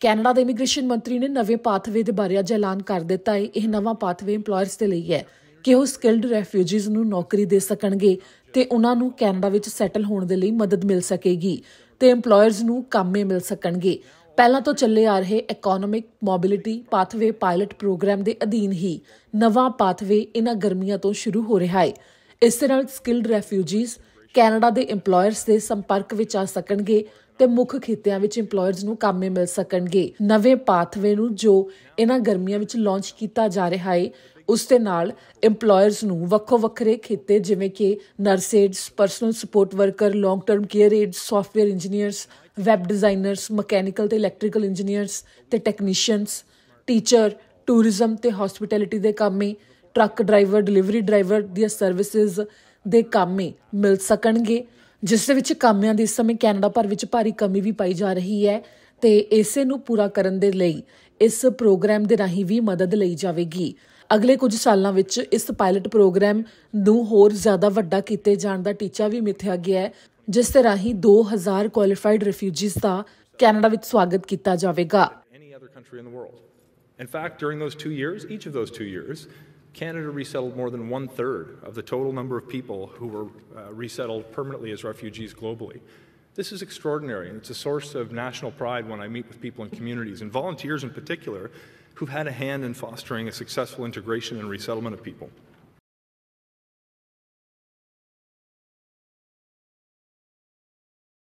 Canada ਦੇ immigration ਮੰਤਰੀ ਨੇ ਨਵੇਂ ਪਾਥਵੇ ਦੇ ਬਾਰੇ ਅੱਜ ਐਲਾਨ ਕਰ ਦਿੱਤਾ ਹੈ ਇਹ ਨਵਾਂ ਪਾਥਵੇ EMPLOYERS ਦੇ ਲਈ ਹੈ ਕਿ ਉਹ ਸਕਿਲਡ ਰੈਫਿਊਜੀਜ਼ ਨੂੰ ਨੌਕਰੀ ਦੇ ਸਕਣਗੇ ਤੇ ਉਹਨਾਂ ਨੂੰ ਕੈਨੇਡਾ ਵਿੱਚ ਸੈਟਲ ਹੋਣ ਦੇ ਲਈ ਮਦਦ ਮਿਲ ਸਕੇਗੀ ਤੇ EMPLOYERS ਨੂੰ ਕੰਮੇ ਮਿਲ ਸਕਣਗੇ ਪਹਿਲਾਂ ਤੋਂ ਚੱਲੇ ਆ ਰਹੇ economic mobility pathway pilot programme ਦੇ ਅਧੀਨ ਹੀ ਨਵਾਂ ਪਾਥਵੇ ਇਹਨਾਂ ਗਰਮੀਆਂ ਤੋਂ ਸ਼ੁਰੂ ਹੋ ਰਿਹਾ ਹੈ ਇਸ ਦੇ ਨਾਲ ਸਕਿਲਡ ਰੈਫਿਊਜੀਜ਼ ਕੈਨੇਡਾ ਦੇ EMPLOYERS ਦੇ ਸੰਪਰਕ ਵਿੱਚ ਆ ਸਕਣਗੇ ਤੇ ਮੁੱਖ ਖੇਤਿਆਂ ਵਿੱਚ EMPLOYERS ਨੂੰ ਕੰਮੇ ਮਿਲ ਸਕਣਗੇ ਨਵੇਂ ਪਾਥਵੇ ਨੂੰ ਜੋ ਇਹਨਾਂ ਗਰਮੀਆਂ ਵਿੱਚ ਲਾਂਚ ਕੀਤਾ ਜਾ ਰਿਹਾ ਹੈ ਉਸ ਦੇ ਨਾਲ EMPLOYERS ਨੂੰ ਵੱਖੋ ਵੱਖਰੇ ਖੇਤੇ ਜਿਵੇਂ ਕਿ nurses personal support worker long term care aide software engineers web designers mechanical ਤੇ ਇਲੈਕਟ੍ਰੀਕਲ ਇੰਜੀਨੀਅਰਸ ਤੇ ਟੈਕਨੀਸ਼ੀਅਨਸ ਟੀਚਰ ਟੂਰਿਜ਼ਮ ਤੇ ਹਸਪਿਟੈਲਿਟੀ ਦੇ ਕੰਮੇ ਟਰੱਕ ਡਰਾਈਵਰ ਡਿਲੀਵਰੀ ਡਰਾਈਵਰ ਦੀਆਂ ਸਰਵਿਸਿਜ਼ ਦੇ ਕਾਮੇ ਮਿਲ ਸਕਣਗੇ ਜਿਸ ਦੇ ਵਿੱਚ ਕਾਮਿਆਂ ਦੀ ਇਸ ਸਮੇਂ ਕੈਨੇਡਾ ਭਰ ਵਿੱਚ ਭਾਰੀ ਕਮੀ ਵੀ ਪਾਈ ਜਾ ਰਹੀ ਹੈ ਤੇ ਇਸੇ ਨੂੰ ਪੂਰਾ ਕਰਨ ਦੇ ਲਈ ਇਸ ਪ੍ਰੋਗਰਾਮ ਦੇ ਰਾਹੀਂ ਵੀ ਮਦਦ ਲਈ ਜਾਵੇਗੀ ਅਗਲੇ ਕੁਝ ਸਾਲਾਂ ਵਿੱਚ ਇਸ ਪਾਇਲਟ ਪ੍ਰੋਗਰਾਮ ਨੂੰ ਹੋਰ ਜ਼ਿਆਦਾ ਵੱਡਾ ਕੀਤੇ ਜਾਣ ਦਾ ਟੀਚਾ ਵੀ ਮਿੱਥਿਆ ਗਿਆ ਹੈ ਜਿਸ ਦੇ ਰਾਹੀਂ 2000 ਕੁਆਲੀਫਾਈਡ ਰਿਫਿਊਜੀਸ ਦਾ ਕੈਨੇਡਾ ਵਿੱਚ ਸਵਾਗਤ ਕੀਤਾ ਜਾਵੇਗਾ In fact, during those two years, each of those two years, Canada resettled more than one third of the total number of people who were uh, resettled permanently as refugees globally. This is extraordinary, and it's a source of national pride when I meet with people in communities, and volunteers in particular, who've had a hand in fostering a successful integration and resettlement of people.